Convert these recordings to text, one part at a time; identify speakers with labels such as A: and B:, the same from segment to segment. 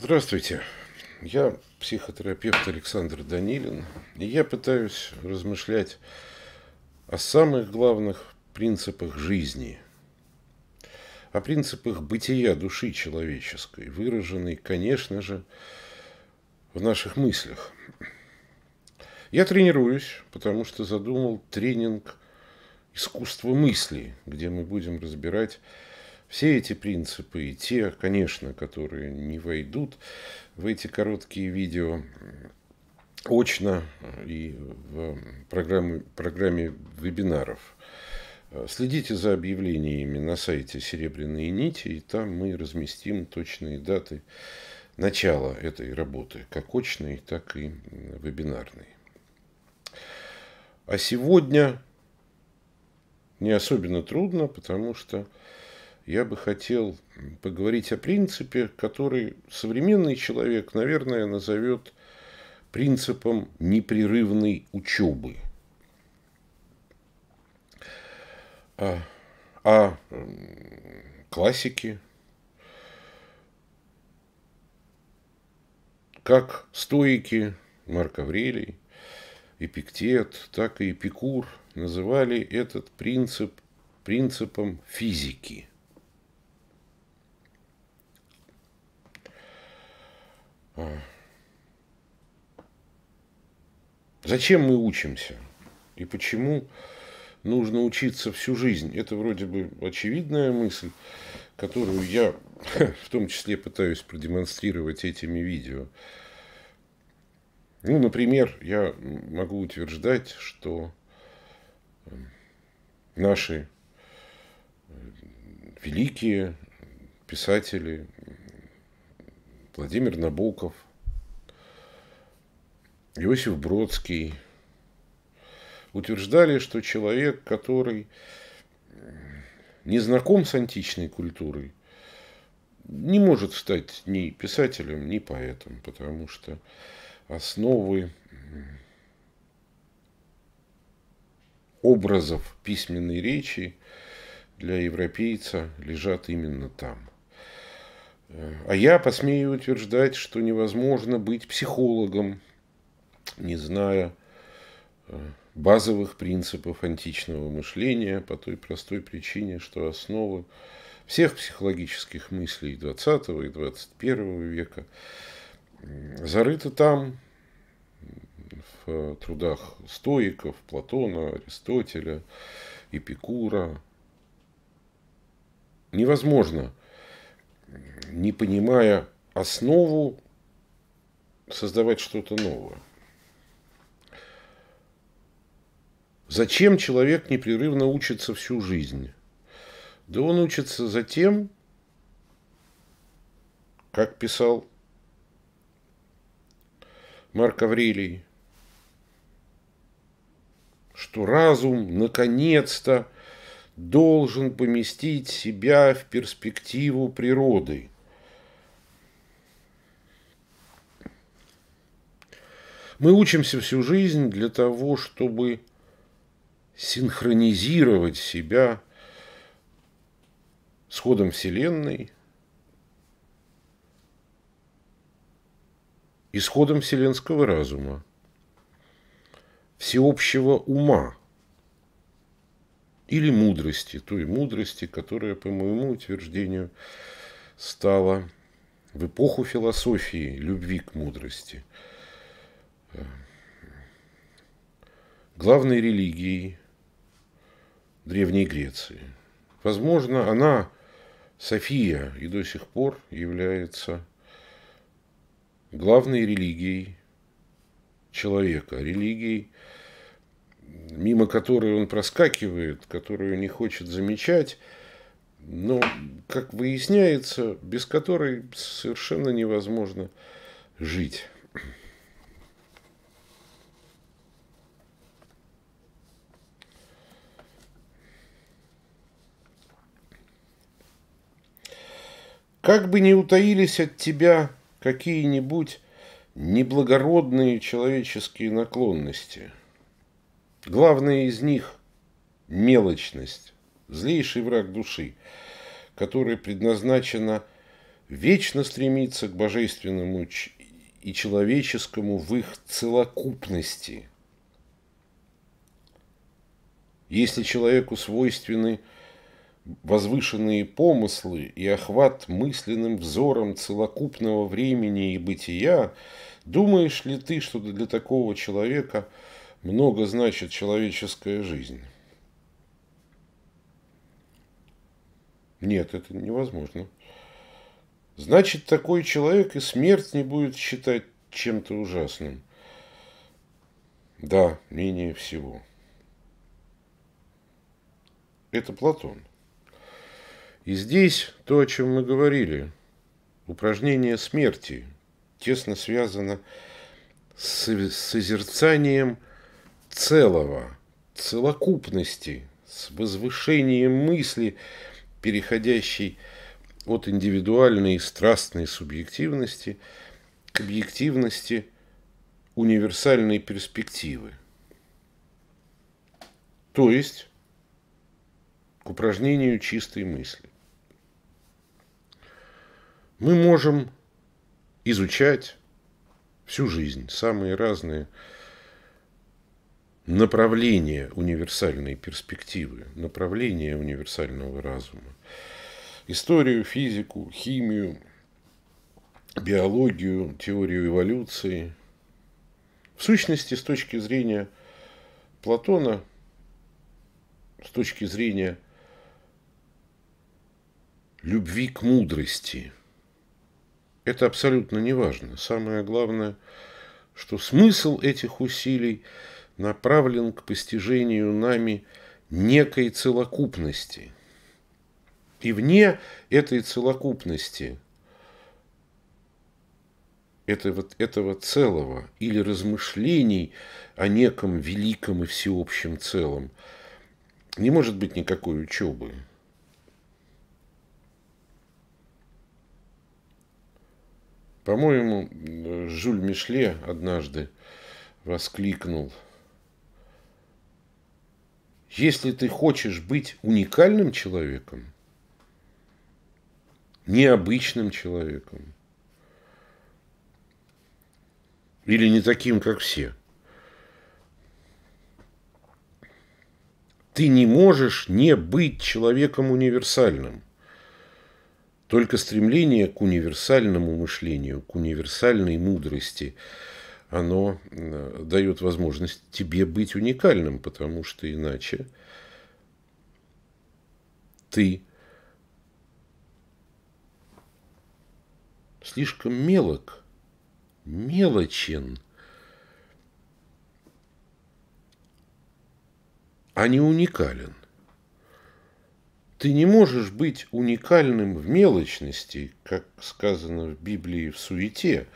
A: Здравствуйте. Я психотерапевт Александр Данилин, и я пытаюсь размышлять о самых главных принципах жизни, о принципах бытия души человеческой, выраженной, конечно же, в наших мыслях. Я тренируюсь, потому что задумал тренинг искусства мысли, где мы будем разбирать все эти принципы, и те, конечно, которые не войдут в эти короткие видео, очно и в программе, программе вебинаров. Следите за объявлениями на сайте «Серебряные нити», и там мы разместим точные даты начала этой работы, как очной, так и вебинарной. А сегодня не особенно трудно, потому что я бы хотел поговорить о принципе, который современный человек, наверное, назовет принципом непрерывной учебы. А, а классики, как стоики Марк Аврелий, Эпиктет, так и Эпикур называли этот принцип принципом физики – Зачем мы учимся? И почему нужно учиться всю жизнь? Это вроде бы очевидная мысль, которую я в том числе пытаюсь продемонстрировать этими видео. Ну, например, я могу утверждать, что эм, наши э, великие писатели, Владимир Набоков, Иосиф Бродский утверждали, что человек, который не знаком с античной культурой, не может стать ни писателем, ни поэтом, потому что основы образов письменной речи для европейца лежат именно там – а я посмею утверждать, что невозможно быть психологом, не зная э, базовых принципов античного мышления по той простой причине, что основа всех психологических мыслей XX и XXI века зарыта там, в трудах стоиков, Платона, Аристотеля, Эпикура. Невозможно не понимая основу, создавать что-то новое. Зачем человек непрерывно учится всю жизнь? Да он учится за тем, как писал Марк Аврелий, что разум наконец-то должен поместить себя в перспективу природы – Мы учимся всю жизнь для того, чтобы синхронизировать себя с ходом Вселенной и с ходом вселенского разума, всеобщего ума или мудрости, той мудрости, которая, по моему утверждению, стала в эпоху философии любви к мудрости – главной религией Древней Греции. Возможно, она, София, и до сих пор является главной религией человека, религией, мимо которой он проскакивает, которую не хочет замечать, но, как выясняется, без которой совершенно невозможно жить. Как бы ни утаились от тебя какие-нибудь неблагородные человеческие наклонности, Главная из них – мелочность, злейший враг души, которая предназначена вечно стремиться к божественному и человеческому в их целокупности. Если человеку свойственны – возвышенные помыслы и охват мысленным взором целокупного времени и бытия, думаешь ли ты, что для такого человека много значит человеческая жизнь? Нет, это невозможно. Значит, такой человек и смерть не будет считать чем-то ужасным. Да, менее всего. Это Платон. И здесь то, о чем мы говорили, упражнение смерти тесно связано с созерцанием целого, целокупности, с возвышением мысли, переходящей от индивидуальной и страстной субъективности к объективности универсальной перспективы. То есть к упражнению чистой мысли мы можем изучать всю жизнь самые разные направления универсальной перспективы, направления универсального разума. Историю, физику, химию, биологию, теорию эволюции. В сущности, с точки зрения Платона, с точки зрения любви к мудрости – это абсолютно не важно. Самое главное, что смысл этих усилий направлен к постижению нами некой целокупности. И вне этой целокупности, этого, этого целого или размышлений о неком великом и всеобщем целом, не может быть никакой учебы. По-моему, Жюль Мишле однажды воскликнул. Если ты хочешь быть уникальным человеком, необычным человеком, или не таким, как все, ты не можешь не быть человеком универсальным. Только стремление к универсальному мышлению, к универсальной мудрости, оно э, дает возможность тебе быть уникальным, потому что иначе ты слишком мелок, мелочен, а не уникален – ты не можешь быть уникальным в мелочности, как сказано в Библии в суете.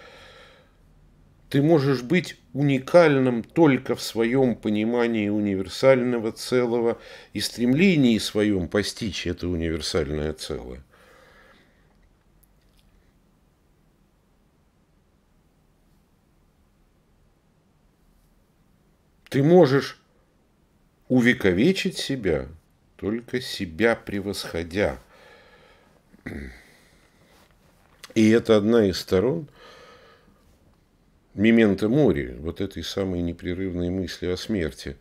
A: Ты можешь быть уникальным только в своем понимании универсального целого и стремлении своем постичь это универсальное целое. Ты можешь увековечить себя – только себя превосходя. И это одна из сторон мемента море, вот этой самой непрерывной мысли о смерти.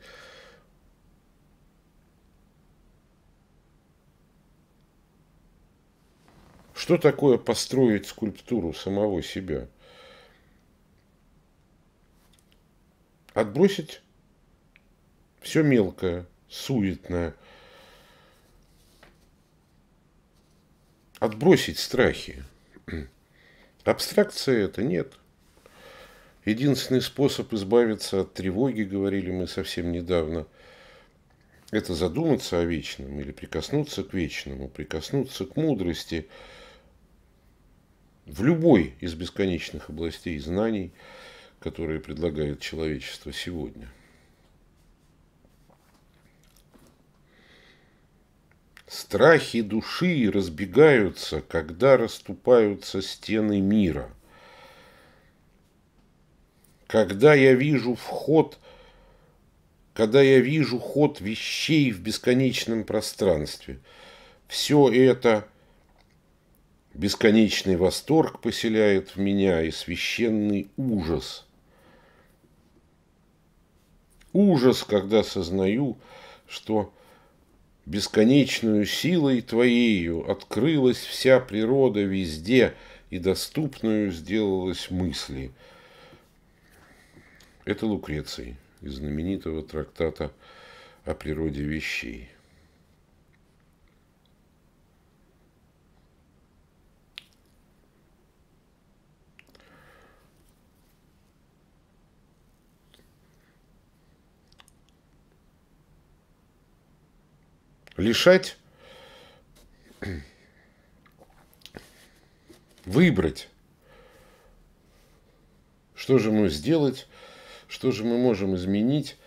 A: Что такое построить скульптуру самого себя? Отбросить все мелкое, суетное – отбросить страхи. Абстракции это нет. Единственный способ избавиться от тревоги, говорили мы совсем недавно, это задуматься о вечном или прикоснуться к вечному, прикоснуться к мудрости в любой из бесконечных областей знаний, которые предлагает человечество сегодня – Страхи души разбегаются, когда расступаются стены мира. Когда я вижу вход, когда я вижу ход вещей в бесконечном пространстве, все это бесконечный восторг поселяет в меня и священный ужас. Ужас, когда сознаю, что Бесконечную силой Твоею открылась вся природа везде, и доступную сделалась мысли. Это Лукреций из знаменитого трактата о природе вещей. лишать, выбрать, что же мы сделать, что же мы можем изменить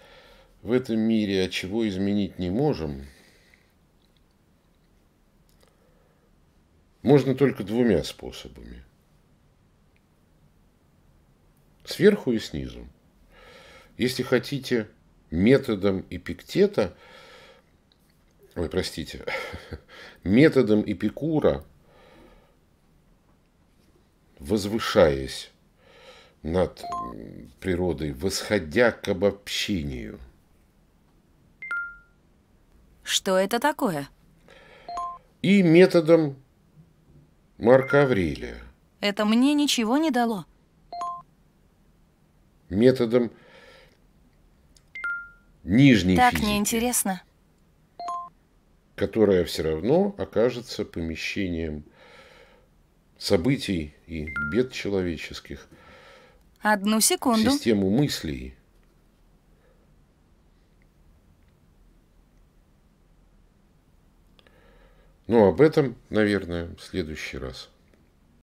A: в этом мире, а чего изменить не можем, можно только двумя способами. Сверху и снизу. Если хотите, методом эпиктета – ой, простите, методом Эпикура, возвышаясь над природой, восходя к обобщению. Что это такое? И методом Марка Аврелия. Это мне ничего не дало. Методом нижней так физики. Так неинтересно которая все равно окажется помещением событий и бед человеческих. Одну секунду. Систему мыслей. Но ну, об этом, наверное, в следующий раз.